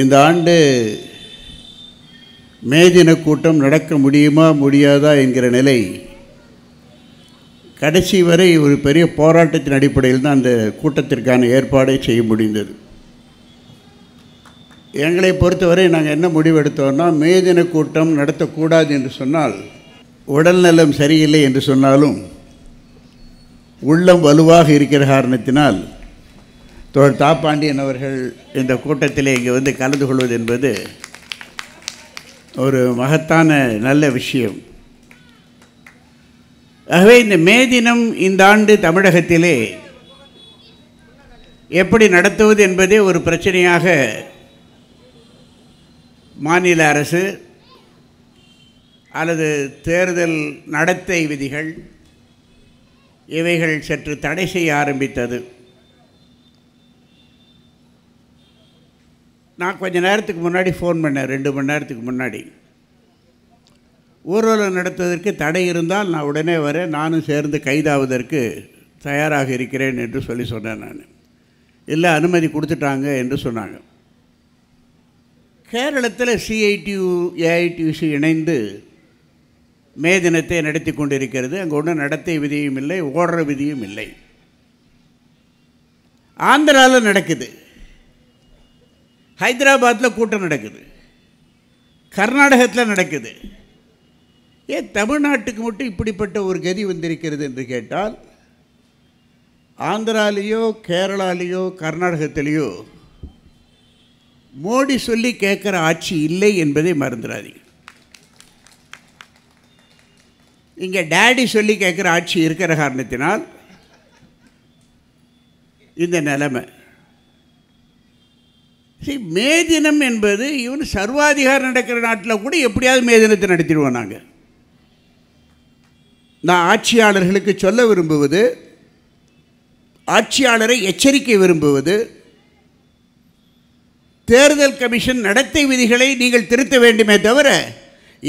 இந்த ஆண்டு மே கூட்டம் நடக்க முடியுமா முடியாதா என்கிற நிலை கடைசி வரை ஒரு பெரிய போராட்டத்தின் அடிப்படையில் தான் அந்த கூட்டத்திற்கான ஏற்பாடை செய்ய முடிந்தது எங்களை பொறுத்தவரை நாங்கள் என்ன முடிவெடுத்தோம்னா தின கூட்டம் நடத்தக்கூடாது என்று சொன்னால் உடல்நலம் சரியில்லை என்று சொன்னாலும் உள்ளம் வலுவாக இருக்கிற காரணத்தினால் தோழர் தாப்பாண்டியன் அவர்கள் இந்த கூட்டத்தில் இங்கே வந்து கலந்து கொள்வது என்பது ஒரு மகத்தான நல்ல விஷயம் ஆகவே இந்த மே தினம் இந்த ஆண்டு தமிழகத்திலே எப்படி நடத்துவது என்பதே ஒரு பிரச்சனையாக மாநில அரசு அல்லது தேர்தல் நடத்தை விதிகள் இவைகள் சற்று தடை செய்ய ஆரம்பித்தது நான் கொஞ்சம் நேரத்துக்கு முன்னாடி ஃபோன் பண்ணேன் ரெண்டு மணி நேரத்துக்கு முன்னாடி ஊர்வலம் நடத்துவதற்கு தடை இருந்தால் நான் உடனே வரேன் நானும் சேர்ந்து கைதாவதற்கு தயாராக இருக்கிறேன் என்று சொல்லி சொன்னேன் நான் இல்லை அனுமதி கொடுத்துட்டாங்க என்று சொன்னாங்க கேரளத்தில் சிஐடியு ஏஐடியூசி இணைந்து மே தினத்தை நடத்தி கொண்டிருக்கிறது அங்கே ஒன்றும் நடத்தை விதியும் இல்லை ஓடுற விதியும் இல்லை ஆந்திராவில் நடக்குது ஹைதராபாத்தில் கூட்டம் நடக்குது கர்நாடகத்தில் நடக்குது ஏன் தமிழ்நாட்டுக்கு மட்டும் இப்படிப்பட்ட ஒரு கதி வந்திருக்கிறது என்று கேட்டால் ஆந்திராலேயோ கேரளாலேயோ கர்நாடகத்திலேயோ மோடி சொல்லி கேட்குற ஆட்சி இல்லை என்பதை மறந்துடாதீங்க இங்கே டேடி சொல்லி கேட்குற ஆட்சி இருக்கிற காரணத்தினால் இந்த நிலைமை சரி மே தினம் என்பது இவன் சர்வாதிகாரம் நடக்கிற நாட்டில் கூட எப்படியாவது மே தினத்தை நடத்திடுவோம் நாங்கள் நான் ஆட்சியாளர்களுக்கு சொல்ல விரும்புவது ஆட்சியாளரை எச்சரிக்கை விரும்புவது தேர்தல் கமிஷன் நடத்தை விதிகளை நீங்கள் திருத்த வேண்டுமே தவிர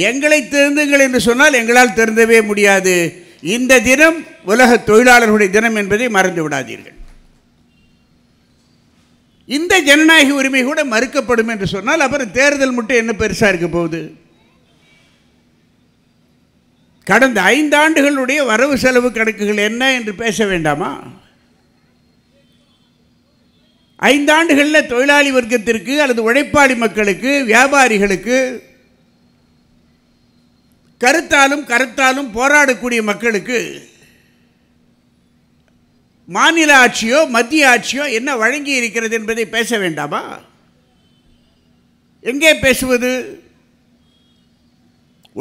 எங்களை திருந்துங்கள் என்று சொன்னால் எங்களால் திருந்தவே முடியாது இந்த தினம் உலக தொழிலாளர்களுடைய தினம் என்பதை மறந்து விடாதீர்கள் இந்த ஜனநாயக உரிமை கூட மறுக்கப்படும் என்று சொன்னால் அப்புறம் தேர்தல் மட்டும் என்ன பெருசாக இருக்க போகுது கடந்த ஐந்தாண்டுகளுடைய வரவு செலவு கணக்குகள் என்ன என்று பேச வேண்டாமா ஐந்தாண்டுகளில் தொழிலாளி வர்க்கத்திற்கு அல்லது உழைப்பாளி மக்களுக்கு வியாபாரிகளுக்கு கருத்தாலும் கருத்தாலும் போராடக்கூடிய மக்களுக்கு மாநில ஆட்சியோ மத்திய ஆட்சியோ என்ன வழங்கி இருக்கிறது என்பதை பேச வேண்டாமா எங்கே பேசுவது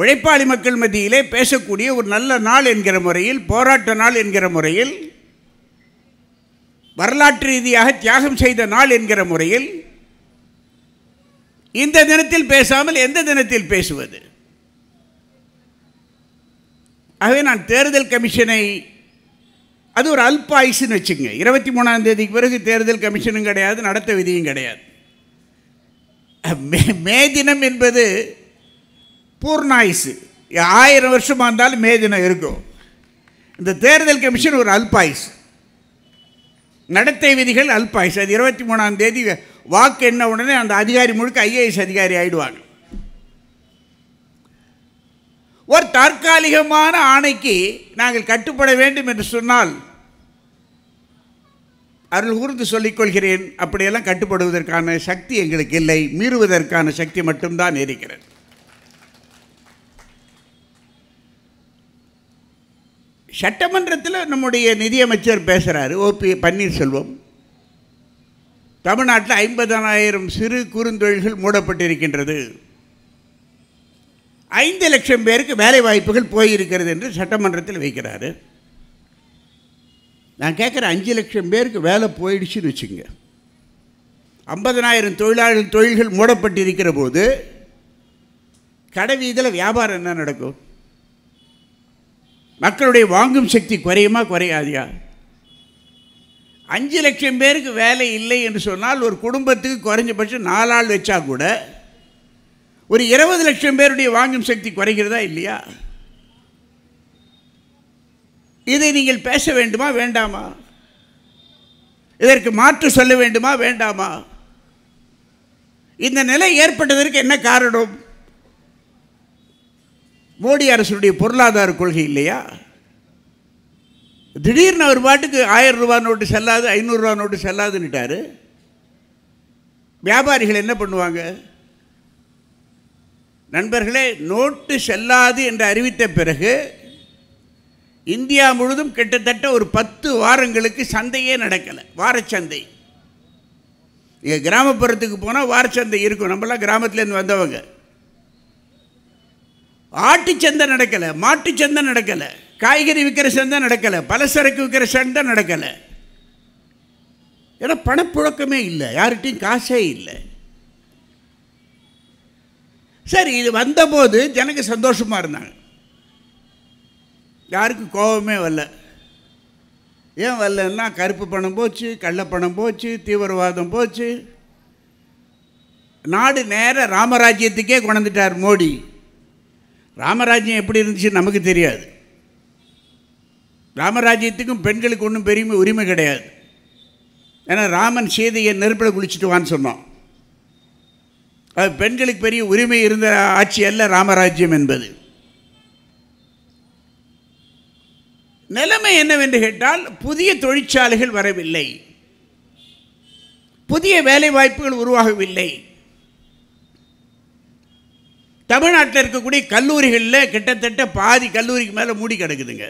உழைப்பாளி மக்கள் மத்தியிலே பேசக்கூடிய ஒரு நல்ல நாள் என்கிற முறையில் போராட்ட நாள் என்கிற முறையில் வரலாற்று ரீதியாக தியாகம் செய்த நாள் என்கிற முறையில் இந்த தினத்தில் பேசாமல் எந்த தினத்தில் பேசுவது ஆகவே நான் தேர்தல் கமிஷனை அது ஒரு அல்ப ஆயுசுன்னு வச்சுங்க இருபத்தி மூணாம் தேதிக்கு பிறகு தேர்தல் கமிஷனும் கிடையாது நடத்த விதியும் கிடையாது மே மே தினம் என்பது பூர்ண ஆயுசு ஆயிரம் வருஷமாக இருந்தாலும் மே தினம் இருக்கும் இந்த தேர்தல் கமிஷன் ஒரு ஆயுசு நடத்தை விதிகள் ஆயுசு அது இருபத்தி மூணாம் தேதி வாக்கு என்ன உடனே அந்த அதிகாரி முழுக்க ஐஏஎஸ் அதிகாரி ஆகிடுவாங்க ஒரு தற்காலிகமான ஆணைக்கு நாங்கள் கட்டுப்பட வேண்டும் என்று சொன்னால் அருள் கூர்ந்து சொல்லிக்கொள்கிறேன் அப்படியெல்லாம் கட்டுப்படுவதற்கான சக்தி எங்களுக்கு இல்லை மீறுவதற்கான சக்தி மட்டும்தான் இருக்கிறது சட்டமன்றத்தில் நம்முடைய நிதியமைச்சர் பேசுகிறாரு ஓபி பன்னீர்செல்வம் தமிழ்நாட்டில் ஐம்பதனாயிரம் சிறு குறுந்தொழில்கள் மூடப்பட்டிருக்கின்றது ஐந்து லட்சம் பேருக்கு வேலை வாய்ப்புகள் போயிருக்கிறது என்று சட்டமன்றத்தில் வைக்கிறாரு நான் கேட்குறேன் அஞ்சு லட்சம் பேருக்கு வேலை போயிடுச்சுன்னு வச்சுங்க ஐம்பதனாயிரம் தொழிலாளர் தொழில்கள் மூடப்பட்டிருக்கிற போது கடை வீதியில் வியாபாரம் என்ன நடக்கும் மக்களுடைய வாங்கும் சக்தி குறையுமா குறையாதியா அஞ்சு லட்சம் பேருக்கு வேலை இல்லை என்று சொன்னால் ஒரு குடும்பத்துக்கு குறைஞ்சபட்சம் நாலு ஆள் வச்சா கூட ஒரு இருபது லட்சம் பேருடைய வாங்கும் சக்தி குறைகிறதா இல்லையா இதை நீங்கள் பேச வேண்டுமா வேண்டாமா இதற்கு மாற்று சொல்ல வேண்டுமா வேண்டாமா இந்த நிலை ஏற்பட்டதற்கு என்ன காரணம் மோடி அரசுடைய பொருளாதார கொள்கை இல்லையா திடீர்னு அவர் பாட்டுக்கு ஆயிரம் ரூபா நோட்டு செல்லாது ஐநூறுரூவா நோட்டு செல்லாதுன்னுட்டார் வியாபாரிகள் என்ன பண்ணுவாங்க நண்பர்களே நோட்டு செல்லாது என்று அறிவித்த பிறகு இந்தியா முழுதும் கிட்டத்தட்ட ஒரு பத்து வாரங்களுக்கு சந்தையே நடக்கலை வாரச்சந்தை இங்கே கிராமப்புறத்துக்கு போனால் வாரச்சந்தை இருக்கும் நம்மளாம் கிராமத்துலேருந்து வந்தவங்க ஆட்டுச்சந்தை நடக்கலை மாட்டுச்சந்தை நடக்கலை காய்கறி விற்கிற சந்தை நடக்கலை பலசரக்கு விற்கிற சந்தை நடக்கலை ஏன்னா பணப்புழக்கமே இல்லை யார்கிட்டையும் காசே இல்லை சரி இது வந்தபோது ஜனங்கள் சந்தோஷமாக இருந்தாங்க யாருக்கும் கோபமே வரல ஏன் வரலன்னா கருப்பு பணம் போச்சு கள்ளப்பணம் போச்சு தீவிரவாதம் போச்சு நாடு நேர ராமராஜ்யத்துக்கே கொண்டுட்டார் மோடி ராமராஜ்யம் எப்படி இருந்துச்சு நமக்கு தெரியாது ராமராஜ்யத்துக்கும் பெண்களுக்கு ஒன்றும் பெரிய உரிமை கிடையாது ஏன்னா ராமன் சீதையை நெருப்பில் குளிச்சுட்டு வான்னு சொன்னோம் அது பெண்களுக்கு பெரிய உரிமை இருந்த ஆட்சி அல்ல ராமராஜ்யம் என்பது நிலைமை என்னவென்று கேட்டால் புதிய தொழிற்சாலைகள் வரவில்லை புதிய வேலை வாய்ப்புகள் உருவாகவில்லை தமிழ்நாட்டில் இருக்கக்கூடிய கல்லூரிகளில் கிட்டத்தட்ட பாதி கல்லூரிக்கு மேலே மூடி கிடக்குதுங்க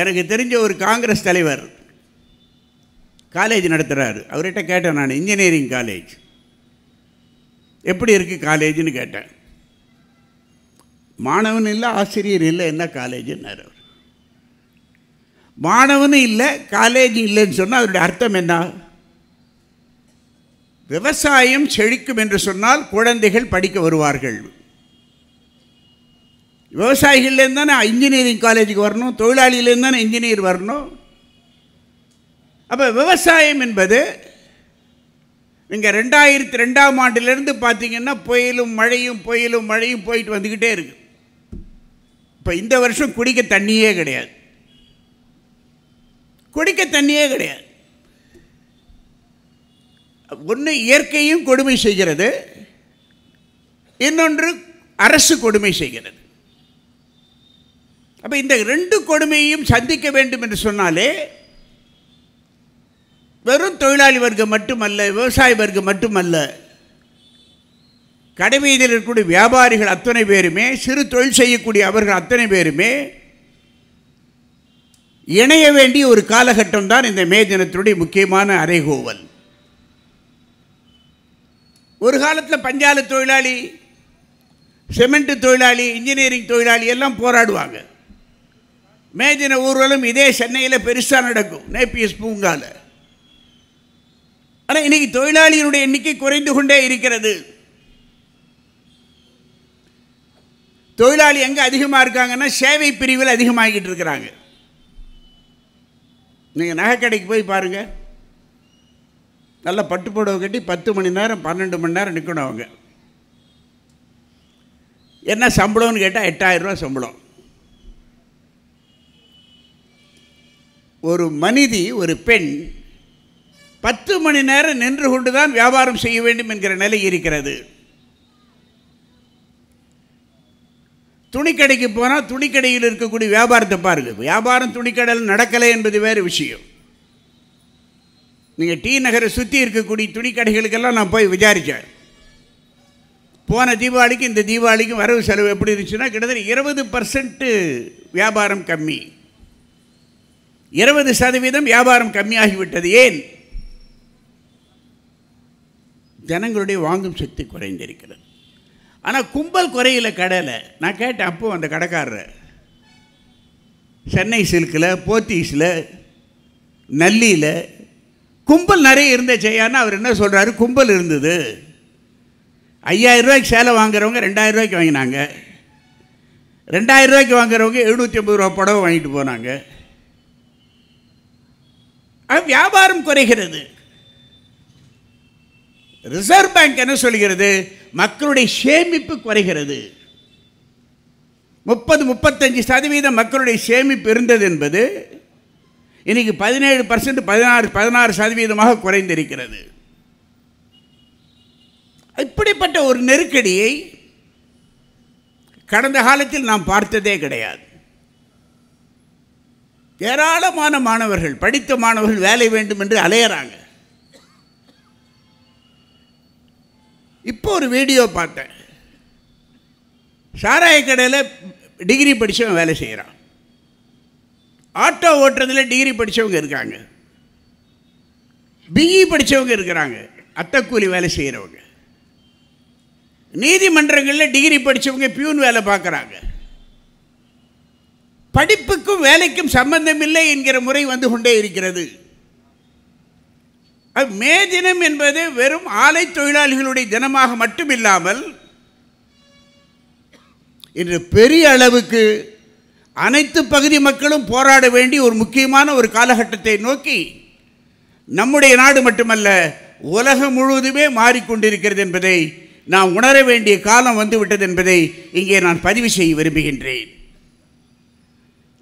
எனக்கு தெரிஞ்ச ஒரு காங்கிரஸ் தலைவர் காலேஜ் நடத்துகிறாரு அவர்கிட்ட கேட்டேன் நான் இன்ஜினியரிங் காலேஜ் எப்படி இருக்குது காலேஜ்னு கேட்டேன் மாணவன் இல்லை ஆசிரியர் இல்லை என்ன காலேஜுன்னார் அவர் மாணவனும் இல்லை காலேஜ் இல்லைன்னு சொன்னால் அதனுடைய அர்த்தம் என்ன விவசாயம் செழிக்கும் என்று சொன்னால் குழந்தைகள் படிக்க வருவார்கள் விவசாயிகள்லேருந்து தானே இன்ஜினியரிங் காலேஜுக்கு வரணும் தொழிலாளியிலேருந்து தானே இன்ஜினியர் வரணும் அப்போ விவசாயம் என்பது நீங்கள் ரெண்டாயிரத்தி ரெண்டாம் ஆண்டிலிருந்து பார்த்தீங்கன்னா புயலும் மழையும் புயலும் மழையும் போயிட்டு வந்துக்கிட்டே இருக்கு இப்போ இந்த வருஷம் குடிக்க தண்ணியே கிடையாது குடிக்க தண்ணியே கிடையாது ஒன்று இயற்கையும் கொடுமை செய்கிறது இன்னொன்று அரசு கொடுமை செய்கிறது அப்போ இந்த ரெண்டு கொடுமையையும் சந்திக்க வேண்டும் என்று சொன்னாலே வெறும் தொழிலாளி வர்க்கம் மட்டுமல்ல விவசாய வர்க்கம் மட்டுமல்ல கடைவீதியில் இருக்கக்கூடிய வியாபாரிகள் அத்தனை பேருமே சிறு தொழில் செய்யக்கூடிய அவர்கள் அத்தனை பேருமே இணைய வேண்டிய ஒரு காலகட்டம் தான் இந்த மே தினத்துடைய முக்கியமான அரைகோவல் ஒரு காலத்தில் பஞ்சாலை தொழிலாளி சிமெண்ட் தொழிலாளி இன்ஜினியரிங் தொழிலாளி எல்லாம் போராடுவாங்க மே தின ஊர்வலம் இதே சென்னையில் பெருசாக நடக்கும் நேபிஎஸ் பூங்காவில் ஆனால் இன்றைக்கி தொழிலாளியினுடைய எண்ணிக்கை குறைந்து கொண்டே இருக்கிறது தொழிலாளி எங்கே அதிகமாக இருக்காங்கன்னா சேவை பிரிவில் அதிகமாகிட்டு இருக்கிறாங்க நீங்கள் நகைக்கடைக்கு போய் பாருங்கள் நல்லா பட்டு போடவை கட்டி பத்து மணி நேரம் பன்னெண்டு மணி நேரம் நிற்கணும் அவங்க என்ன சம்பளம்னு கேட்டால் எட்டாயிரரூவா சம்பளம் ஒரு மனிதி ஒரு பெண் பத்து மணி நேரம் நின்று கொண்டு தான் வியாபாரம் செய்ய வேண்டும் என்கிற நிலை இருக்கிறது துணிக்கடைக்கு போனால் துணிக்கடையில் இருக்கக்கூடிய வியாபாரத்தை பாருங்கள் வியாபாரம் துணிக்கடையில் நடக்கலை என்பது வேறு விஷயம் நீங்கள் டி நகரை சுற்றி இருக்கக்கூடிய துணிக்கடைகளுக்கெல்லாம் நான் போய் விசாரித்தேன் போன தீபாவளிக்கு இந்த தீபாவளிக்கும் வரவு செலவு எப்படி இருந்துச்சுன்னா கிட்டத்தட்ட இருபது பர்சன்ட்டு வியாபாரம் கம்மி இருபது சதவீதம் வியாபாரம் கம்மியாகிவிட்டது ஏன் ஜனங்களுடைய வாங்கும் சக்தி குறைந்திருக்கிறது ஆனால் கும்பல் குறையில கடையில் நான் கேட்டேன் அப்போ அந்த கடைக்காரர் சென்னை சில்கில் போர்த்தீஸில் நல்லியில் கும்பல் நிறைய இருந்த செய்யான்னு அவர் என்ன சொல்கிறாரு கும்பல் இருந்தது ஐயாயிரரூவாய்க்கு சேலை வாங்குறவங்க ரூபாய்க்கு வாங்கினாங்க ரூபாய்க்கு வாங்குறவங்க எழுநூற்றி ஐம்பது ரூபா புடவை வாங்கிட்டு போனாங்க வியாபாரம் குறைகிறது ரிசர்வ் பேங்க் என்ன சொல்கிறது மக்களுடைய சேமிப்பு குறைகிறது முப்பது முப்பத்தஞ்சு சதவீதம் மக்களுடைய சேமிப்பு இருந்தது என்பது இன்றைக்கி பதினேழு பர்சன்ட் பதினாறு பதினாறு சதவீதமாக குறைந்திருக்கிறது இப்படிப்பட்ட ஒரு நெருக்கடியை கடந்த காலத்தில் நாம் பார்த்ததே கிடையாது ஏராளமான மாணவர்கள் படித்த மாணவர்கள் வேலை வேண்டும் என்று அலையிறாங்க இப்போ ஒரு வீடியோ பார்த்தேன் சாராய கடையில் டிகிரி படித்தவன் வேலை செய்கிறான் ஆட்டோ ஓட்டுறதுல டிகிரி படித்தவங்க இருக்காங்க பிஇ e படித்தவங்க இருக்கிறாங்க அத்தக்கூலி வேலை செய்கிறவங்க நீதிமன்றங்களில் டிகிரி படித்தவங்க பியூன் வேலை பார்க்குறாங்க படிப்புக்கும் வேலைக்கும் சம்பந்தம் இல்லை என்கிற முறை வந்து கொண்டே இருக்கிறது மே தினம் என்பது வெறும் ஆலை தொழிலாளிகளுடைய தினமாக மட்டும் இல்லாமல் இன்று பெரிய அளவுக்கு அனைத்து பகுதி மக்களும் போராட வேண்டிய ஒரு முக்கியமான ஒரு காலகட்டத்தை நோக்கி நம்முடைய நாடு மட்டுமல்ல உலகம் முழுவதுமே மாறிக்கொண்டிருக்கிறது என்பதை நாம் உணர வேண்டிய காலம் வந்துவிட்டது என்பதை இங்கே நான் பதிவு செய்ய விரும்புகின்றேன்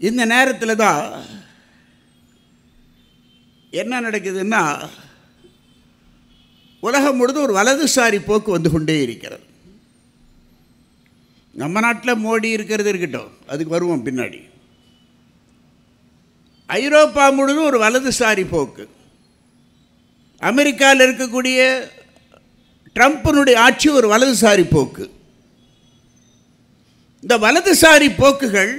இந்த நேரத்தில் தான் என்ன நடக்குதுன்னா உலகம் முழுதும் ஒரு வலதுசாரி போக்கு வந்து கொண்டே இருக்கிறது நம்ம நாட்டில் மோடி இருக்கிறது இருக்கட்டும் அதுக்கு வருவோம் பின்னாடி ஐரோப்பா முழுதும் ஒரு வலதுசாரி போக்கு அமெரிக்காவில் இருக்கக்கூடிய ட்ரம்ப்பினுடைய ஆட்சி ஒரு வலதுசாரி போக்கு இந்த வலதுசாரி போக்குகள்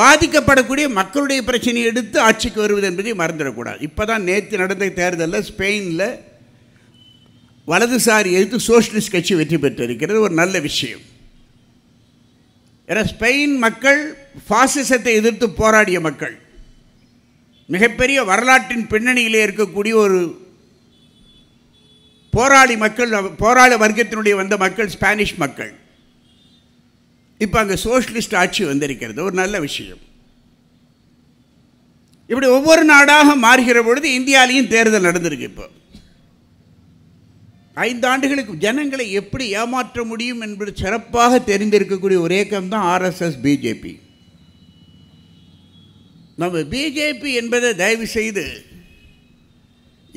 பாதிக்கப்படக்கூடிய மக்களுடைய பிரச்சனையை எடுத்து ஆட்சிக்கு வருவது என்பதை மறந்துடக்கூடாது இப்போ தான் நேற்று நடந்த தேர்தலில் ஸ்பெயினில் வலதுசாரி எடுத்து சோஷியலிஸ்ட் கட்சி வெற்றி பெற்றிருக்கிறது ஒரு நல்ல விஷயம் ஏன்னா ஸ்பெயின் மக்கள் ஃபாசிசத்தை எதிர்த்து போராடிய மக்கள் மிகப்பெரிய வரலாற்றின் பின்னணியிலே இருக்கக்கூடிய ஒரு போராளி மக்கள் போராளி வர்க்கத்தினுடைய வந்த மக்கள் ஸ்பானிஷ் மக்கள் இப்போ அங்கே சோஷலிஸ்ட் ஆட்சி வந்திருக்கிறது ஒரு நல்ல விஷயம் இப்படி ஒவ்வொரு நாடாக மாறுகிற பொழுது இந்தியாலேயும் தேர்தல் நடந்திருக்கு இப்போ ஐந்து ஆண்டுகளுக்கு ஜனங்களை எப்படி ஏமாற்ற முடியும் என்பது சிறப்பாக தெரிந்திருக்கக்கூடிய ஒரு இயக்கம் தான் ஆர்எஸ்எஸ் பிஜேபி நம்ம பிஜேபி என்பதை தயவு செய்து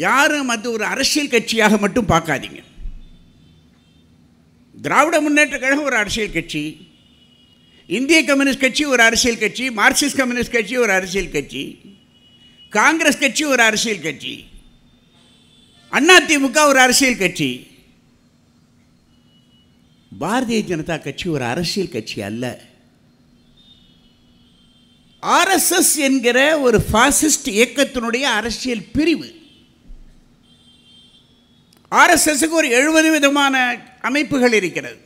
யாரும் அது ஒரு அரசியல் கட்சியாக மட்டும் பார்க்காதீங்க திராவிட முன்னேற்ற கழகம் ஒரு அரசியல் கட்சி இந்திய கம்யூனிஸ்ட் கட்சி ஒரு அரசியல் கட்சி மார்க்சிஸ்ட் கம்யூனிஸ்ட் கட்சி ஒரு அரசியல் கட்சி காங்கிரஸ் கட்சி ஒரு அரசியல் கட்சி அதிமுக ஒரு அரசியல் கட்சி பாரதிய ஜனதா கட்சி ஒரு அரசியல் கட்சி அல்ல ஆர்எஸ்எஸ் என்கிற ஒரு ஃபாசிஸ்ட் இயக்கத்தினுடைய அரசியல் பிரிவு ஆர்எஸ்எஸ்க்கு ஒரு எழுபது விதமான அமைப்புகள் இருக்கிறது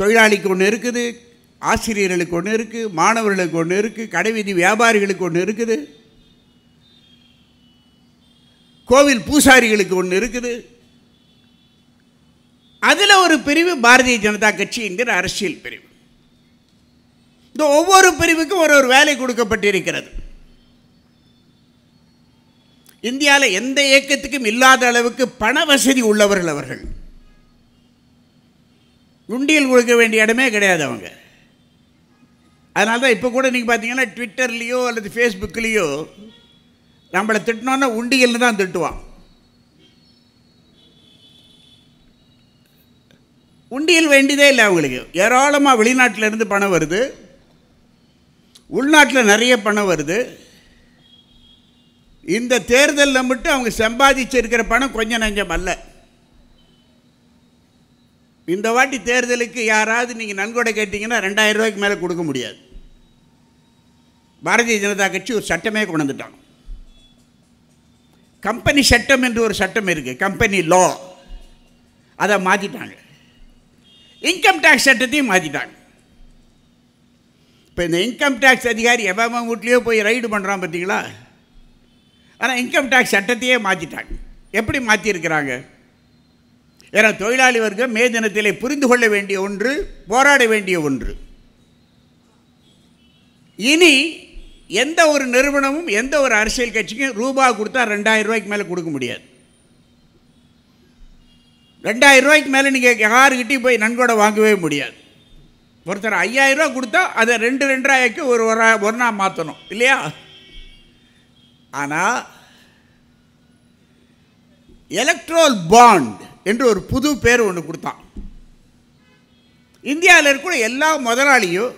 தொழிலாளிக்கு ஒன்று இருக்குது ஆசிரியர்களுக்கு ஒன்று இருக்குது மாணவர்களுக்கு ஒன்று இருக்குது கடைவீதி வியாபாரிகளுக்கு ஒன்று இருக்குது கோவில் பூசாரிகளுக்கு ஒன்று இருக்குது அதில் ஒரு பிரிவு பாரதிய ஜனதா கட்சி என்கிற அரசியல் பிரிவு இந்த ஒவ்வொரு பிரிவுக்கும் ஒரு ஒரு வேலை கொடுக்கப்பட்டிருக்கிறது இந்தியாவில் எந்த இயக்கத்துக்கும் இல்லாத அளவுக்கு பண வசதி உள்ளவர்கள் அவர்கள் உண்டியல் கொடுக்க வேண்டிய இடமே கிடையாது அவங்க அதனால தான் இப்போ கூட நீங்கள் பார்த்தீங்கன்னா ட்விட்டர்லேயோ அல்லது ஃபேஸ்புக்லேயோ நம்மளை திட்டினோன்னா உண்டியல்னு தான் திட்டுவான் உண்டியல் வேண்டியதே இல்லை அவங்களுக்கு ஏராளமாக வெளிநாட்டிலேருந்து பணம் வருது உள்நாட்டில் நிறைய பணம் வருது இந்த தேர்தலில் மட்டும் அவங்க சம்பாதிச்சிருக்கிற பணம் கொஞ்சம் நஞ்சம் அல்ல இந்த வாட்டி தேர்தலுக்கு யாராவது நீங்கள் நன்கொடை கேட்டிங்கன்னா ரெண்டாயிரம் ரூபாய்க்கு மேலே கொடுக்க முடியாது பாரதிய ஜனதா கட்சி ஒரு சட்டமே கொண்டு கம்பெனி சட்டம் என்று ஒரு சட்டம் இருக்குது கம்பெனி லா அதை மாற்றிட்டாங்க இன்கம் டேக்ஸ் சட்டத்தையும் மாற்றிட்டாங்க இப்போ இந்த இன்கம் டேக்ஸ் அதிகாரி எவ்வளோ வீட்லேயோ போய் ரைடு பண்ணுறான் பார்த்தீங்களா ஆனால் இன்கம் டேக்ஸ் சட்டத்தையே மாற்றிட்டாங்க எப்படி மாற்றிருக்கிறாங்க ஏன்னா தொழிலாளி வர்க்கம் மே தினத்திலே புரிந்து கொள்ள வேண்டிய ஒன்று போராட வேண்டிய ஒன்று இனி எந்த ஒரு நிறுவனமும் எந்த ஒரு அரசியல் கட்சிக்கும் ரூபா கொடுத்தா ரெண்டாயிரம் ரூபாய்க்கு மேலே கொடுக்க முடியாது ரெண்டாயிரம் ரூபாய்க்கு மேலே நீங்கள் யாருக்கிட்டையும் போய் நன்கொடை வாங்கவே முடியாது ஒருத்தர் ஐயாயிரம் ரூபா கொடுத்தா அதை ரெண்டு ரெண்டாயிரக்கு ஒரு ஒரு ஒன்றா மாற்றணும் இல்லையா ஆனால் எலக்ட்ரோல் பாண்ட் என்று ஒரு புது பேர் ஒன்று கொடுத்தான் இந்தியாவில் இருக்கிற எல்லா முதலாளியும்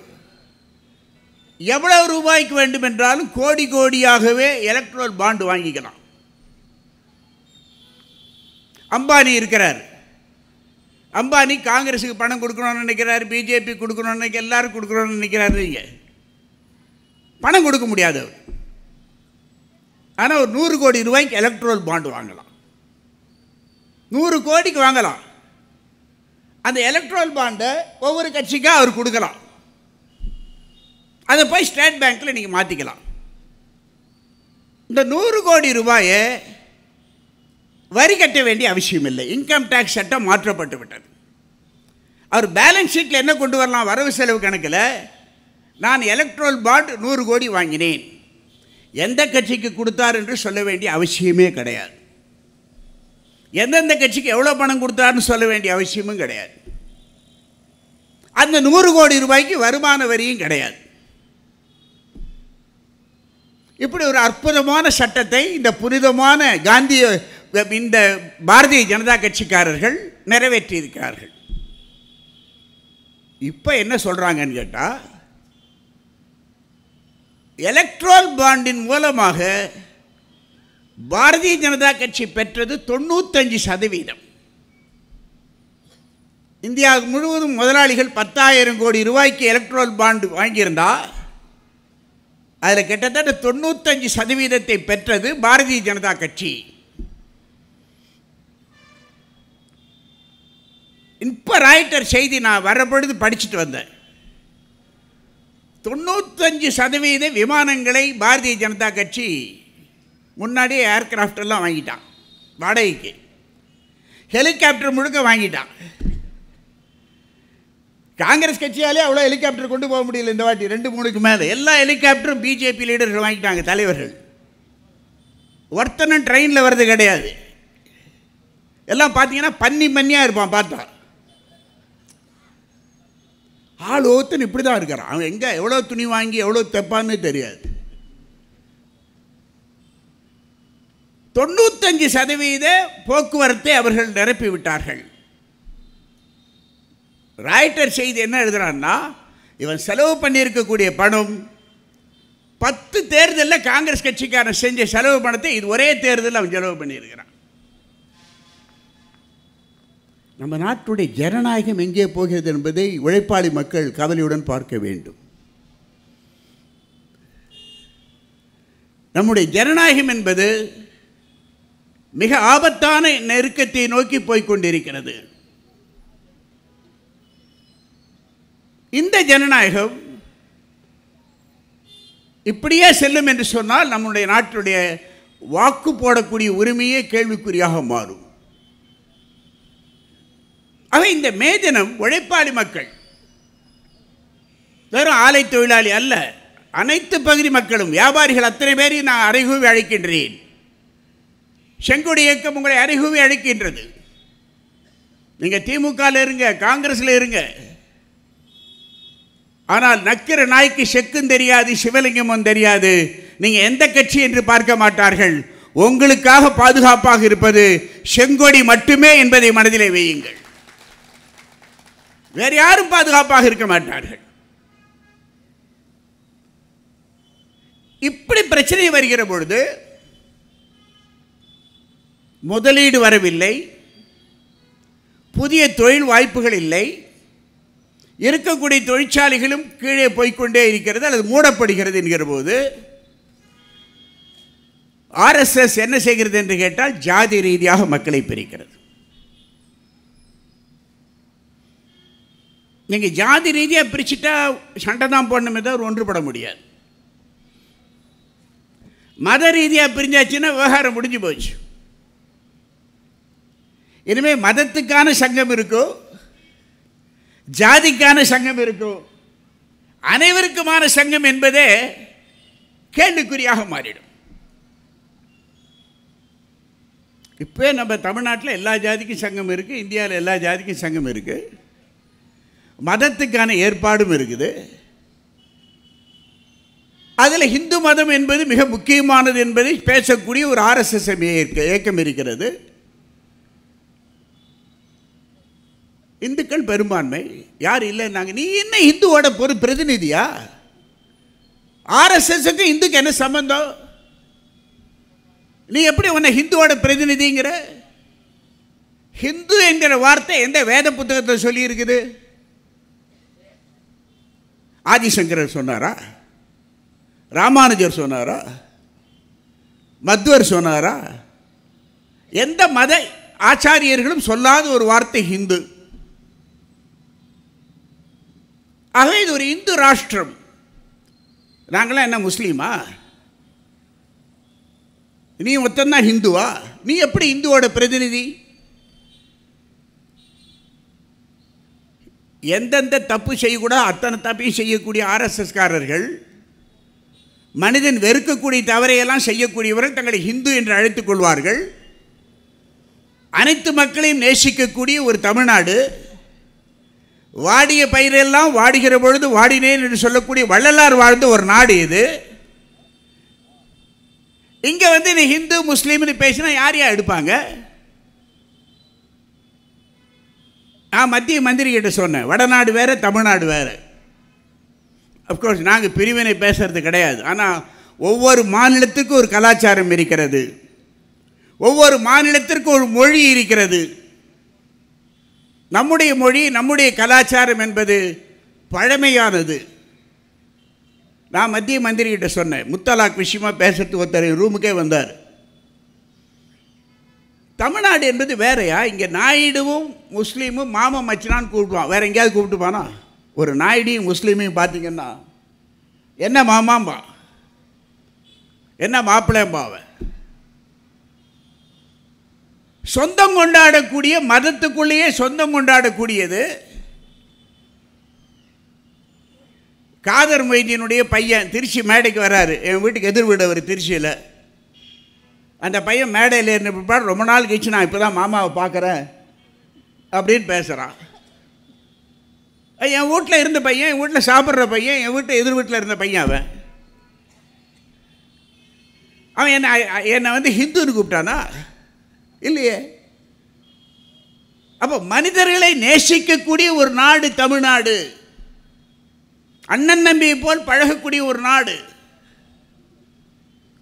எவ்வளவு ரூபாய்க்கு வேண்டும் என்றாலும் கோடி கோடியாகவே எலக்ட்ரல் பாண்டு வாங்கிக்கலாம் அம்பானி இருக்கிறார் அம்பானி காங்கிரஸுக்கு பணம் கொடுக்கணும்னு நினைக்கிறார் பிஜேபி கொடுக்கணும்னு நினைக்க எல்லாரும் கொடுக்கணும்னு நினைக்கிறாரு நீங்கள் பணம் கொடுக்க முடியாது அவர் ஆனால் ஒரு நூறு கோடி ரூபாய்க்கு எலக்ட்ரல் பாண்டு வாங்கலாம் நூறு கோடிக்கு வாங்கலாம் அந்த எலக்ட்ரல் பாண்டை ஒவ்வொரு கட்சிக்காக அவர் கொடுக்கலாம் அதை போய் ஸ்டேட் பேங்க்கில் நீங்கள் மாற்றிக்கலாம் இந்த நூறு கோடி ரூபாயை வரி கட்ட வேண்டிய அவசியம் இல்லை இன்கம் டேக்ஸ் சட்டம் மாற்றப்பட்டு விட்டது அவர் பேலன்ஸ் ஷீட்டில் என்ன கொண்டு வரலாம் வரவு செலவு கணக்கில் நான் எலக்ட்ரல் பாண்ட் நூறு கோடி வாங்கினேன் எந்த கட்சிக்கு கொடுத்தார் என்று சொல்ல வேண்டிய அவசியமே கிடையாது எந்தெந்த கட்சிக்கு எவ்வளோ பணம் கொடுத்தாருன்னு சொல்ல வேண்டிய அவசியமும் கிடையாது அந்த நூறு கோடி ரூபாய்க்கு வருமான வரியும் கிடையாது இப்படி ஒரு அற்புதமான சட்டத்தை இந்த புனிதமான காந்திய இந்த பாரதிய ஜனதா கட்சிக்காரர்கள் நிறைவேற்றியிருக்கிறார்கள் இப்போ என்ன சொல்கிறாங்கன்னு கேட்டால் எலக்ட்ரால் பாண்டின் மூலமாக பாரதிய ஜனதா கட்சி பெற்றது தொண்ணூத்தஞ்சு சதவீதம் இந்தியா முழுவதும் முதலாளிகள் பத்தாயிரம் கோடி ரூபாய்க்கு எலக்ட்ரல் பாண்டு வாங்கியிருந்தா அதில் கிட்டத்தட்ட தொண்ணூத்தஞ்சு சதவீதத்தை பெற்றது பாரதிய ஜனதா கட்சி இப்போ ராய்டர் செய்தி நான் வரப்பொழுது படிச்சுட்டு வந்தேன் தொண்ணூத்தஞ்சு சதவீத விமானங்களை பாரதிய ஜனதா கட்சி முன்னாடியே ஏர்க்ராஃப்ட் எல்லாம் வாங்கிட்டான் வாடகைக்கு ஹெலிகாப்டர் முழுக்க வாங்கிட்டான் காங்கிரஸ் கட்சியாலே அவ்வளோ ஹெலிகாப்டர் கொண்டு போக முடியல இந்த வாட்டி ரெண்டு மூணுக்கு மேலே எல்லா ஹெலிகாப்டரும் பிஜேபி லீடர்கள் வாங்கிட்டாங்க தலைவர்கள் ஒருத்தனும் ட்ரெயினில் வர்றது கிடையாது எல்லாம் பார்த்தீங்கன்னா பன்னி பன்னியாக இருப்பான் பார்த்தா ஆள் ஒருத்தன் இப்படி தான் இருக்கிறான் அவன் எங்கே எவ்வளோ துணி வாங்கி எவ்வளோ தைப்பான்னு தெரியாது தொண்ணூத்தஞ்சு சதவீத போக்குவரத்தை அவர்கள் நிரப்பிவிட்டார்கள் ராய்டர் செய்தி என்ன எழுதுகிறான்னா இவன் செலவு பண்ணியிருக்கக்கூடிய பணம் பத்து தேர்தலில் காங்கிரஸ் கட்சிக்காரன் செஞ்ச செலவு பணத்தை இது ஒரே தேர்தலில் அவன் செலவு பண்ணியிருக்கிறான் நம்ம நாட்டுடைய ஜனநாயகம் எங்கே போகிறது என்பதை உழைப்பாளி மக்கள் கவலையுடன் பார்க்க வேண்டும் நம்முடைய ஜனநாயகம் என்பது மிக ஆபத்தான நெருக்கத்தை நோக்கி போய்கொண்டிருக்கிறது இந்த ஜனநாயகம் இப்படியே செல்லும் என்று சொன்னால் நம்முடைய நாட்டினுடைய வாக்கு போடக்கூடிய உரிமையே கேள்விக்குறியாக மாறும் ஆக இந்த மேஜனம் உழைப்பாளி மக்கள் வெறும் ஆலை தொழிலாளி அல்ல அனைத்து பகுதி மக்களும் வியாபாரிகள் அத்தனை பேரையும் நான் அறைகூவி அழைக்கின்றேன் செங்கொடி இயக்கம் உங்களை அருகவே அழைக்கின்றது நீங்கள் திமுகவில் இருங்க காங்கிரஸில் இருங்க ஆனால் நக்கிற நாய்க்கு செக்கும் தெரியாது சிவலிங்கமும் தெரியாது நீங்கள் எந்த கட்சி என்று பார்க்க மாட்டார்கள் உங்களுக்காக பாதுகாப்பாக இருப்பது செங்கொடி மட்டுமே என்பதை மனதிலே வையுங்கள் வேறு யாரும் பாதுகாப்பாக இருக்க மாட்டார்கள் இப்படி பிரச்சனை வருகிற பொழுது முதலீடு வரவில்லை புதிய தொழில் வாய்ப்புகள் இல்லை இருக்கக்கூடிய தொழிற்சாலைகளும் கீழே போய்கொண்டே இருக்கிறது அல்லது மூடப்படுகிறது என்கிற போது ஆர்எஸ்எஸ் என்ன செய்கிறது என்று கேட்டால் ஜாதி ரீதியாக மக்களை பிரிக்கிறது நீங்கள் ஜாதி ரீதியாக பிரிச்சுட்டா சண்டை தான் போடணுமே தவிர ஒன்றுபட முடியாது மத ரீதியாக பிரிஞ்சாச்சுன்னா விவகாரம் முடிஞ்சு போச்சு இனிமேல் மதத்துக்கான சங்கம் இருக்கும் ஜாதிக்கான சங்கம் இருக்கும் அனைவருக்குமான சங்கம் என்பதே கேள்விக்குறியாக மாறிடும் இப்போ நம்ம தமிழ்நாட்டில் எல்லா ஜாதிக்கும் சங்கம் இருக்குது இந்தியாவில் எல்லா ஜாதிக்கும் சங்கம் இருக்குது மதத்துக்கான ஏற்பாடும் இருக்குது அதில் இந்து மதம் என்பது மிக முக்கியமானது என்பதை பேசக்கூடிய ஒரு ஆர்எஸ்எஸ் இயக்கம் இருக்கிறது இந்துக்கள் பெரும்பான்மை யார் இல்லைன்னாங்க நீ என்ன இந்துவோட பொறு பிரதிநிதியா ஆர்எஸ்எஸ்க்கு இந்துக்கு என்ன சம்பந்தம் நீ எப்படி உன்னை ஹிந்துவோட பிரதிநிதிங்கிற ஹிந்து என்கிற வார்த்தை எந்த வேத புத்தகத்தை சொல்லி இருக்குது ஆதிசங்கரர் சொன்னாரா ராமானுஜர் சொன்னாரா மத்வர் சொன்னாரா எந்த மத ஆச்சாரியர்களும் சொல்லாத ஒரு வார்த்தை ஹிந்து ஆகவே இது ஒரு இந்து ராஷ்டிரம் நாங்களாம் என்ன முஸ்லீமா நீ ஒத்தந்தான் ஹிந்துவா நீ எப்படி இந்துவோட பிரதிநிதி எந்தெந்த தப்பு செய்யக்கூட அத்தனை தப்பையும் செய்யக்கூடிய ஆர்எஸ்எஸ்காரர்கள் மனிதன் வெறுக்கக்கூடிய தவறையெல்லாம் செய்யக்கூடியவர்கள் தங்களை ஹிந்து என்று அழைத்துக் கொள்வார்கள் அனைத்து மக்களையும் நேசிக்கக்கூடிய ஒரு தமிழ்நாடு வாடிய பயிரெல்லாம் வாடுகிற பொழுது வாடினேன் என்று சொல்லக்கூடிய வள்ளலார் வாழ்ந்த ஒரு நாடு இது இங்கே வந்து நீ ஹிந்து முஸ்லீம்னு பேசினா யார் யார் எடுப்பாங்க நான் மத்திய மந்திரி கிட்ட சொன்னேன் வடநாடு வேறு தமிழ்நாடு வேற அப்கோர்ஸ் நாங்கள் பிரிவினை பேசுறது கிடையாது ஆனால் ஒவ்வொரு மாநிலத்துக்கும் ஒரு கலாச்சாரம் இருக்கிறது ஒவ்வொரு மாநிலத்திற்கும் ஒரு மொழி இருக்கிறது நம்முடைய மொழி நம்முடைய கலாச்சாரம் என்பது பழமையானது நான் மத்திய மந்திரிகிட்ட சொன்னேன் முத்தலாக் விஷயமா பேசுறதுக்கு ஒருத்தர் ரூமுக்கே வந்தார் தமிழ்நாடு என்பது வேறையா இங்கே நாயுடுவும் முஸ்லீமும் மாமம் மச்சினான்னு கூப்பிடுவான் வேறு எங்கேயாவது கூப்பிட்டுப்பானா ஒரு நாயுடையும் முஸ்லீமையும் பார்த்தீங்கன்னா என்ன மாமாம்பா என்ன மாப்பிள்ளையம்பாவை சொந்தம் கொண்டாடக்கூடிய மதத்துக்குள்ளேயே சொந்தம் கொண்டாடக்கூடியது காதர் மொய்தீனுடைய பையன் திருச்சி மேடைக்கு வராரு என் வீட்டுக்கு எதிர் வீடு அவர் திருச்சியில் அந்த பையன் மேடையில் இருந்த பிற்பாடு ரொம்ப நாள் கழிச்சு நான் இப்போ தான் மாமாவை பார்க்குறேன் அப்படின்னு பேசுகிறான் என் வீட்டில் இருந்த பையன் என் வீட்டில் சாப்பிட்ற பையன் என் வீட்டு எதிர் வீட்டில் இருந்த பையன் அவன் அவன் என்னை என்னை வந்து ஹிந்துன்னு கூப்பிட்டானா இல்லையே அப்போ மனிதர்களை நேசிக்கக்கூடிய ஒரு நாடு தமிழ்நாடு அண்ணன் தம்பியை போல் பழகக்கூடிய ஒரு நாடு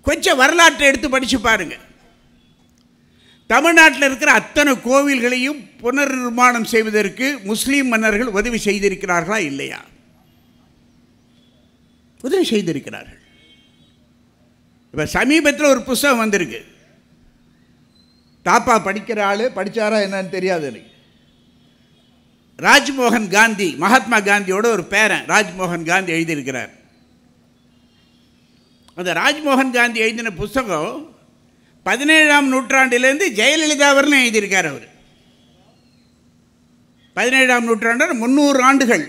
கொஞ்சம் வரலாற்றை எடுத்து படித்து பாருங்கள் தமிழ்நாட்டில் இருக்கிற அத்தனை கோவில்களையும் புனர் நிர்மாணம் செய்வதற்கு முஸ்லீம் மன்னர்கள் உதவி செய்திருக்கிறார்களா இல்லையா உதவி செய்திருக்கிறார்கள் இப்போ சமீபத்தில் ஒரு புஸ்தகம் வந்திருக்கு தாப்பா படிக்கிற ஆள் படித்தாரா என்னன்னு தெரியாது எனக்கு ராஜ்மோகன் காந்தி மகாத்மா காந்தியோட ஒரு பேரன் ராஜ்மோகன் காந்தி எழுதியிருக்கிறார் அந்த ராஜ்மோகன் காந்தி எழுதின புஸ்தகம் பதினேழாம் நூற்றாண்டிலேருந்து ஜெயலலிதா வரலும் எழுதியிருக்கார் அவர் பதினேழாம் நூற்றாண்டு முந்நூறு ஆண்டுகள்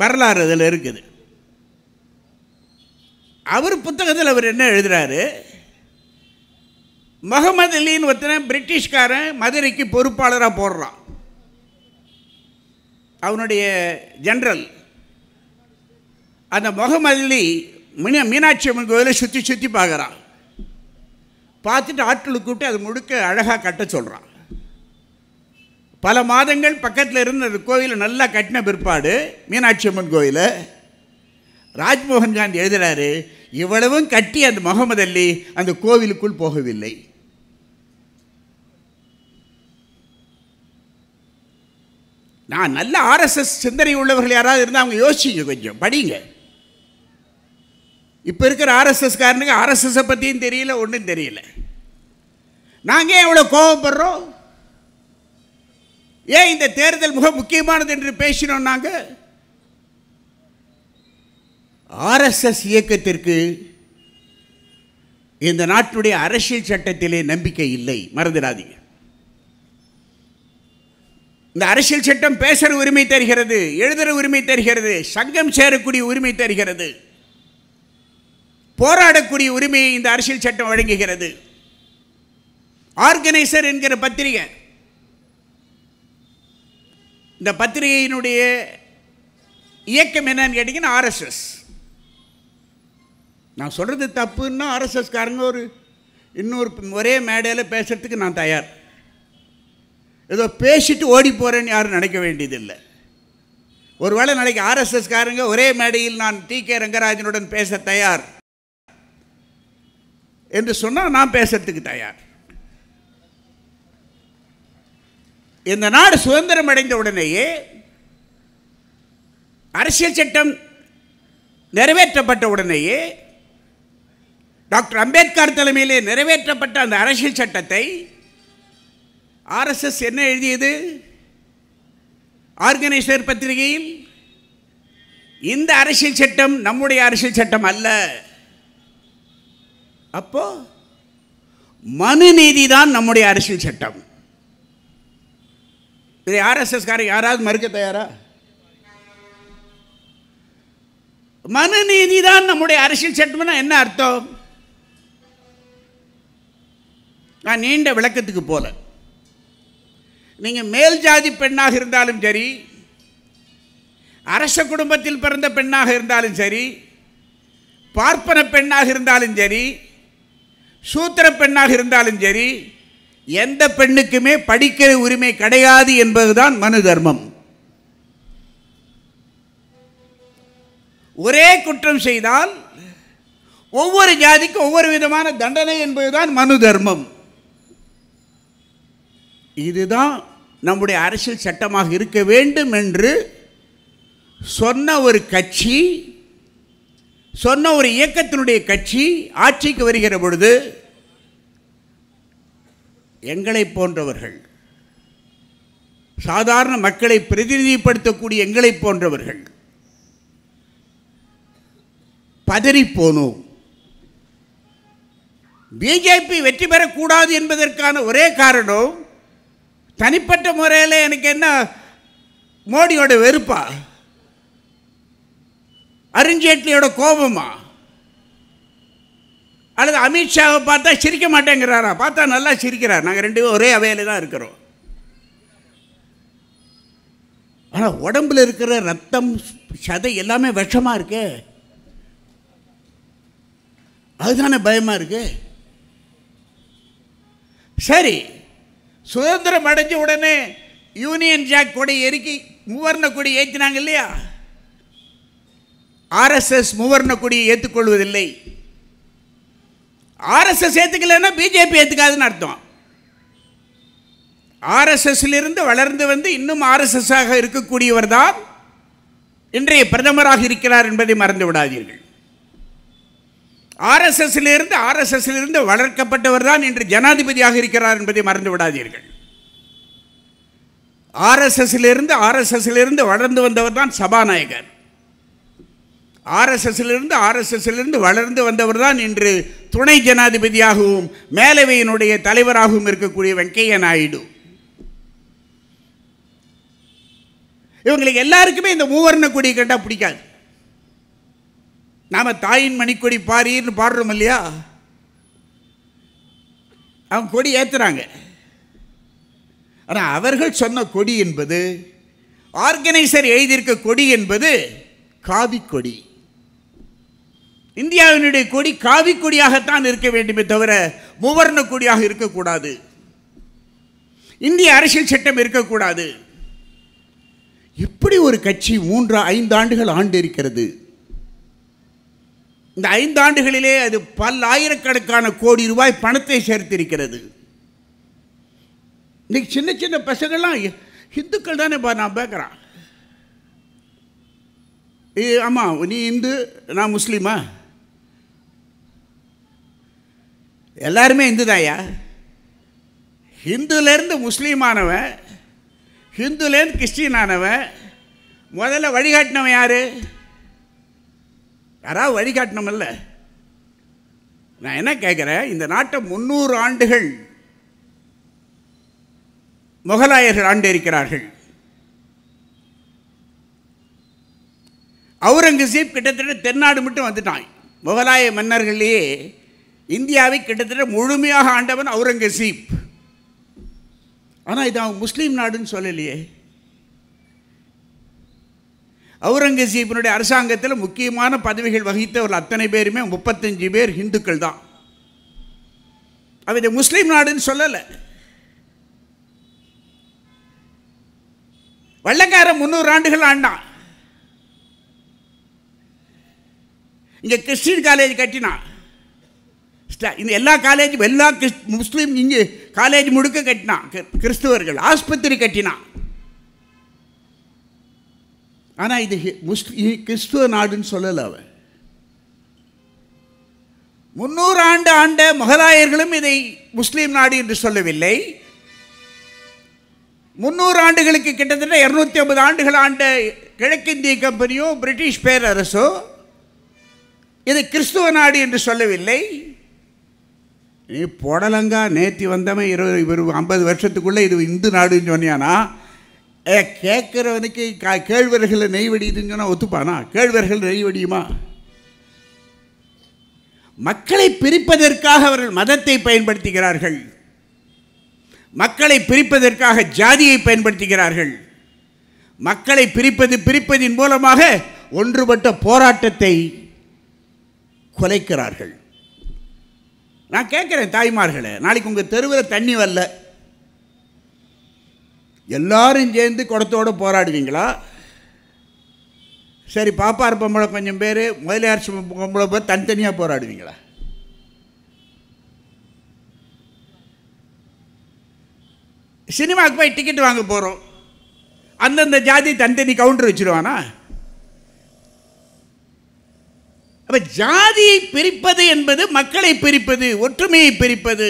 வரலாறு அதில் இருக்குது அவர் புத்தகத்தில் அவர் என்ன எழுதுகிறாரு முகமது அலின்னு ஒருத்தன பிரிட்டிஷ்காரன் மதுரைக்கு பொறுப்பாளராக போடுறான் அவனுடைய ஜென்ரல் அந்த முகமது அலி மீன மீனாட்சி அம்மன் கோயிலை சுற்றி சுற்றி பார்க்குறான் பார்த்துட்டு ஆட்களை கூப்பிட்டு அது முழுக்க அழகாக கட்ட சொல்கிறான் பல மாதங்கள் பக்கத்தில் இருந்த அந்த கோயிலை நல்லா கட்டின பிற்பாடு மீனாட்சி அம்மன் கோயிலை ராஜ்மோகன் காந்தி எழுதுகிறாரு இவ்வளவும் கட்டி அந்த முகமது அலி அந்த கோவிலுக்குள் போகவில்லை நான் நல்ல ஆர்எஸ்எஸ் சிந்தனை உள்ளவர்கள் யாராவது இருந்தால் அவங்க யோசிச்சு கொஞ்சம் படிங்க இப்போ இருக்கிற காரனுக்கு ஆர்எஸ்எஸை பற்றியும் தெரியல ஒன்றும் தெரியல நாங்கள் ஏன் இவ்வளோ கோபப்படுறோம் ஏன் இந்த தேர்தல் மிக முக்கியமானது என்று பேசினோம் நாங்கள் ஆர்எஸ்எஸ் இயக்கத்திற்கு இந்த நாட்டுடைய அரசியல் சட்டத்திலே நம்பிக்கை இல்லை மறந்துடாதீங்க இந்த அரசியல் சட்டம் பேசுகிற உரிமை தருகிறது எழுதுகிற உரிமை தருகிறது சங்கம் சேரக்கூடிய உரிமை தருகிறது போராடக்கூடிய உரிமையை இந்த அரசியல் சட்டம் வழங்குகிறது ஆர்கனைசர் என்கிற பத்திரிகை இந்த பத்திரிகையினுடைய இயக்கம் என்னன்னு கேட்டிங்கன்னா ஆர்எஸ்எஸ் நான் சொல்கிறது தப்புன்னா ஆர்எஸ்எஸ்காரங்க ஒரு இன்னொரு ஒரே மேடையில் பேசுகிறதுக்கு நான் தயார் ஏதோ பேசிட்டு ஓடி போகிறேன்னு யாரும் நினைக்க வேண்டியதில்லை ஒருவேளை நாளைக்கு ஆர்எஸ்எஸ்காரங்க ஒரே மேடையில் நான் டி கே ரங்கராஜனுடன் பேச தயார் என்று சொன்னால் நான் பேசுறதுக்கு தயார் இந்த நாடு சுதந்திரம் அடைந்த உடனேயே அரசியல் சட்டம் நிறைவேற்றப்பட்ட உடனேயே டாக்டர் அம்பேத்கர் தலைமையிலே நிறைவேற்றப்பட்ட அந்த அரசியல் சட்டத்தை ஆர்எஸ்எஸ் என்ன எழுதியது ஆர்கனைசர் பத்திரிகையில் இந்த அரசியல் சட்டம் நம்முடைய அரசியல் சட்டம் அல்ல அப்போ நீதி தான் நம்முடைய அரசியல் சட்டம் இதை ஆர்எஸ்எஸ்காரர் யாராவது மறுக்க தயாரா மனுநீதி தான் நம்முடைய அரசியல் சட்டம் என்ன அர்த்தம் நான் நீண்ட விளக்கத்துக்கு போல நீங்கள் மேல் ஜாதி பெண்ணாக இருந்தாலும் சரி அரச குடும்பத்தில் பிறந்த பெண்ணாக இருந்தாலும் சரி பார்ப்பன பெண்ணாக இருந்தாலும் சரி சூத்திர பெண்ணாக இருந்தாலும் சரி எந்த பெண்ணுக்குமே படிக்கிற உரிமை கிடையாது என்பதுதான் மனு தர்மம் ஒரே குற்றம் செய்தால் ஒவ்வொரு ஜாதிக்கும் ஒவ்வொரு விதமான தண்டனை என்பதுதான் மனு தர்மம் இதுதான் நம்முடைய அரசியல் சட்டமாக இருக்க வேண்டும் என்று சொன்ன ஒரு கட்சி சொன்ன ஒரு இயக்கத்தினுடைய கட்சி ஆட்சிக்கு வருகிற பொழுது எங்களை போன்றவர்கள் சாதாரண மக்களை பிரதிநிதிப்படுத்தக்கூடிய எங்களை போன்றவர்கள் பதறிப்போனோம் பிஜேபி வெற்றி பெறக்கூடாது என்பதற்கான ஒரே காரணம் தனிப்பட்ட முறையில் எனக்கு என்ன மோடியோட வெறுப்பா அருண்ஜேட்லியோட கோபமா அல்லது அமித்ஷாவை பார்த்தா சிரிக்க மாட்டேங்கிறாரா பார்த்தா நல்லா சிரிக்கிறார் நாங்கள் ரெண்டு பேரும் ஒரே அவையில் தான் இருக்கிறோம் ஆனால் உடம்பில் இருக்கிற ரத்தம் சதை எல்லாமே விஷமாக இருக்கு அதுதானே பயமாக இருக்கு சரி சுதந்திரம் அடைஞ்ச உடனே யூனியன் ஜாக் கொடை எரிக்கி மூவர்ண கொடி ஏற்றினாங்க இல்லையா ஆர்எஸ்எஸ் மூவர்ண கொடியை ஏற்றுக்கொள்வதில்லை ஆர்எஸ்எஸ் ஏற்றுக்கலைன்னா பிஜேபி ஏற்றுக்காதுன்னு அர்த்தம் ஆர்எஸ்எஸ்லிருந்து வளர்ந்து வந்து இன்னும் ஆர்எஸ்எஸ்ஸாக இருக்கக்கூடியவர் தான் இன்றைய பிரதமராக இருக்கிறார் என்பதை மறந்து விடாதீர்கள் ஆர்எஸ்எஸ்லிருந்து ஆர்எஸ்எஸ்லிருந்து வளர்க்கப்பட்டவர் தான் இன்று ஜனாதிபதியாக இருக்கிறார் என்பதை மறந்து விடாதீர்கள் ஆர்எஸ்எஸ்லிருந்து ஆர்எஸ்எஸ்லிருந்து வளர்ந்து வந்தவர் தான் சபாநாயகர் ஆர்எஸ்எஸ்லிருந்து ஆர்எஸ்எஸ்லிருந்து வளர்ந்து வந்தவர் தான் இன்று துணை ஜனாதிபதியாகவும் மேலவையினுடைய தலைவராகவும் இருக்கக்கூடிய வெங்கையா நாயுடு இவங்களுக்கு எல்லாருக்குமே இந்த மூவர்ண கொடி கண்டால் பிடிக்காது நாம் தாயின் மணிக்கொடி பாரின்னு பாடுறோம் இல்லையா அவங்க கொடி ஏற்றுறாங்க ஆனால் அவர்கள் சொன்ன கொடி என்பது ஆர்கனைசர் எழுதியிருக்க கொடி என்பது காவி கொடி இந்தியாவினுடைய கொடி காவி கொடியாகத்தான் இருக்க வேண்டுமே தவிர முவர்ண கொடியாக இருக்கக்கூடாது இந்திய அரசியல் சட்டம் இருக்கக்கூடாது எப்படி ஒரு கட்சி மூன்று ஐந்து ஆண்டுகள் ஆண்டு இருக்கிறது இந்த ஐந்தாண்டுகளிலே அது பல்லாயிரக்கணக்கான கோடி ரூபாய் பணத்தை சேர்த்திருக்கிறது இன்றைக்கி சின்ன சின்ன பசங்கள்லாம் இந்துக்கள் தானே நான் பார்க்குறான் ஏ ஆமாம் நீ இந்து நான் முஸ்லீமா எல்லாருமே இந்து தாயா ஹிந்துலேருந்து முஸ்லீமானவன் ஹிந்துலேருந்து கிறிஸ்டின் ஆனவன் முதல்ல வழிகாட்டினவன் யாரு யாராவது வழிகாட்டணுமில்ல நான் என்ன கேட்குறேன் இந்த நாட்டை முந்நூறு ஆண்டுகள் முகலாயர்கள் ஆண்டு இருக்கிறார்கள் அவுரங்கசீப் கிட்டத்தட்ட தென்னாடு மட்டும் வந்துட்டான் முகலாய மன்னர்களே இந்தியாவை கிட்டத்தட்ட முழுமையாக ஆண்டவன் அவுரங்கசீப் ஆனால் இது அவன் முஸ்லீம் நாடுன்னு சொல்லலையே அவுரங்கசீப்பினுடைய அரசாங்கத்தில் முக்கியமான பதவிகள் ஒரு அத்தனை பேருமே முப்பத்தஞ்சு பேர் ஹிந்துக்கள் தான் அவ முஸ்லீம் நாடுன்னு சொல்லலை வெள்ளக்காரன் முந்நூறு ஆண்டுகள் ஆண்டான் இங்கே கிறிஸ்டின் காலேஜ் கட்டினான் இந்த எல்லா காலேஜும் எல்லா கிறிஸ் முஸ்லீம் இங்கே காலேஜ் முழுக்க கட்டினான் கிறிஸ்துவர்கள் ஆஸ்பத்திரி கட்டினான் ஆனால் இது முஸ்லி கிறிஸ்துவ நாடுன்னு சொல்லலை அவன் முன்னூறு ஆண்டு ஆண்ட முகலாயர்களும் இதை முஸ்லீம் நாடு என்று சொல்லவில்லை முந்நூறு ஆண்டுகளுக்கு கிட்டத்தட்ட இரநூத்தி ஐம்பது ஆண்டுகள் ஆண்ட கிழக்கிந்திய கம்பெனியோ பிரிட்டிஷ் பேரரசோ இது கிறிஸ்துவ நாடு என்று சொல்லவில்லை நீ புடலங்கா நேற்றி வந்தவன் இருபது ஐம்பது வருஷத்துக்குள்ளே இது இந்து நாடுன்னு சொன்னியானா ஏ கேட்குறவனுக்கு கா கேழ்வர்களை நெய்வடியுதுங்கன்னா ஒத்துப்பானா கேழ்வர்கள் நெய்வடியுமா மக்களை பிரிப்பதற்காக அவர்கள் மதத்தை பயன்படுத்துகிறார்கள் மக்களை பிரிப்பதற்காக ஜாதியை பயன்படுத்துகிறார்கள் மக்களை பிரிப்பது பிரிப்பதின் மூலமாக ஒன்றுபட்ட போராட்டத்தை குலைக்கிறார்கள் நான் கேட்குறேன் தாய்மார்களை நாளைக்கு உங்கள் தெருவில் தண்ணி வரல எல்லாரும் சேர்ந்து குடத்தோடு போராடுவீங்களா சரி பாப்பார் பொம்பளை கொஞ்சம் பேர் முதலியார் பொம்பளை பேர் தனித்தனியாக போராடுவீங்களா சினிமாவுக்கு போய் டிக்கெட் வாங்க போகிறோம் அந்தந்த ஜாதி தனித்தனி கவுண்டர் வச்சுருவானா அப்போ ஜாதியை பிரிப்பது என்பது மக்களை பிரிப்பது ஒற்றுமையை பிரிப்பது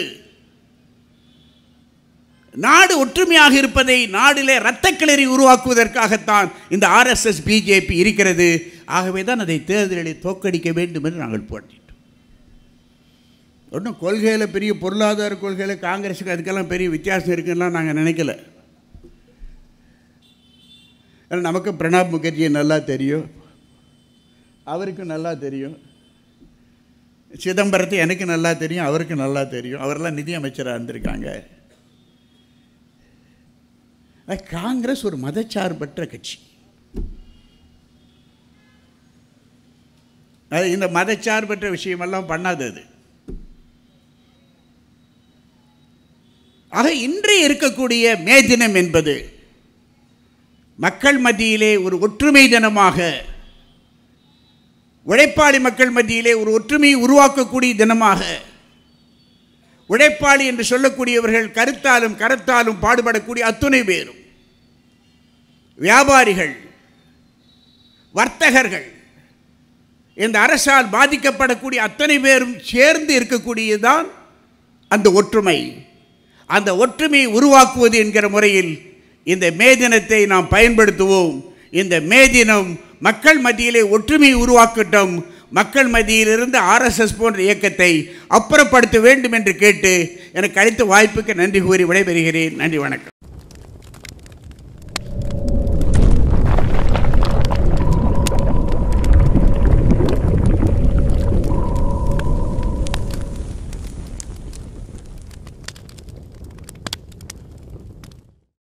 நாடு ஒற்றுமையாக இருப்பதை நாடிலே இரத்த கிளறி உருவாக்குவதற்காகத்தான் இந்த ஆர்எஸ்எஸ் பிஜேபி இருக்கிறது ஆகவே தான் அதை தேர்தலில் தோக்கடிக்க வேண்டும் என்று நாங்கள் போட்டிட்டோம் ஒன்றும் கொள்கையில் பெரிய பொருளாதார கொள்கையில் காங்கிரஸுக்கு அதுக்கெல்லாம் பெரிய வித்தியாசம் இருக்குன்னா நாங்கள் நினைக்கல நமக்கு பிரணாப் முகர்ஜியை நல்லா தெரியும் அவருக்கு நல்லா தெரியும் சிதம்பரத்தை எனக்கு நல்லா தெரியும் அவருக்கு நல்லா தெரியும் அவரெல்லாம் நிதியமைச்சராக இருந்திருக்காங்க காங்கிரஸ் ஒரு மதச்சார்பற்ற கட்சி அது இந்த மதச்சார்பற்ற விஷயமெல்லாம் பண்ணாது அது ஆக இன்று இருக்கக்கூடிய மே தினம் என்பது மக்கள் மத்தியிலே ஒரு ஒற்றுமை தினமாக உழைப்பாளி மக்கள் மத்தியிலே ஒரு ஒற்றுமையை உருவாக்கக்கூடிய தினமாக உழைப்பாளி என்று சொல்லக்கூடியவர்கள் கருத்தாலும் கரத்தாலும் பாடுபடக்கூடிய அத்துணை பேரும் வியாபாரிகள் வர்த்தகர்கள் இந்த அரசால் பாதிக்கப்படக்கூடிய அத்தனை பேரும் சேர்ந்து இருக்கக்கூடியதுதான் அந்த ஒற்றுமை அந்த ஒற்றுமையை உருவாக்குவது என்கிற முறையில் இந்த மே தினத்தை நாம் பயன்படுத்துவோம் இந்த மே தினம் மக்கள் மத்தியிலே ஒற்றுமையை உருவாக்கட்டும் மக்கள் மத்தியிலிருந்து ஆர்எஸ்எஸ் போன்ற இயக்கத்தை அப்புறப்படுத்த வேண்டும் என்று கேட்டு எனக்கு அளித்த வாய்ப்புக்கு நன்றி கூறி விடைபெறுகிறேன் நன்றி வணக்கம்